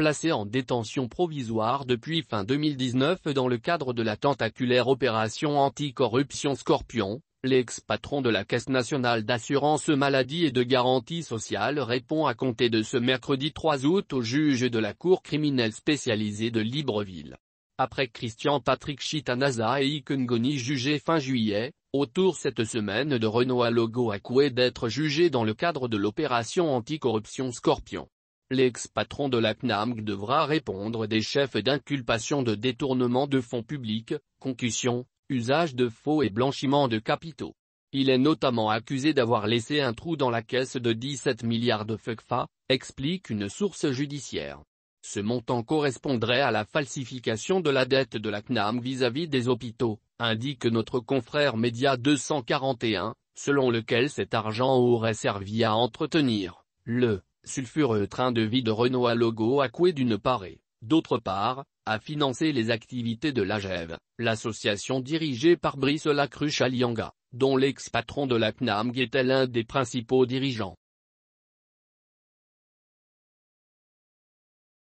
placé en détention provisoire depuis fin 2019 dans le cadre de la tentaculaire opération anticorruption Scorpion, l'ex-patron de la Caisse nationale d'assurance maladie et de garantie sociale répond à compter de ce mercredi 3 août au juge de la Cour criminelle spécialisée de Libreville. Après Christian Patrick Chitanaza et Ikengoni jugés fin juillet, autour cette semaine de Renaud Logo Akoué d'être jugé dans le cadre de l'opération anticorruption Scorpion l'ex-patron de la CNAMG devra répondre des chefs d'inculpation de détournement de fonds publics, concussion, usage de faux et blanchiment de capitaux. Il est notamment accusé d'avoir laissé un trou dans la caisse de 17 milliards de FECFA, explique une source judiciaire. Ce montant correspondrait à la falsification de la dette de la CNAM vis-à-vis des hôpitaux, indique notre confrère Média 241, selon lequel cet argent aurait servi à entretenir le sulfureux train de vie de Renault à logo coué d'une part et, d'autre part, a financé les activités de l'AGEV, l'association dirigée par Brice Lacruche Alianga, dont l'ex-patron de la CNAMG était l'un des principaux dirigeants.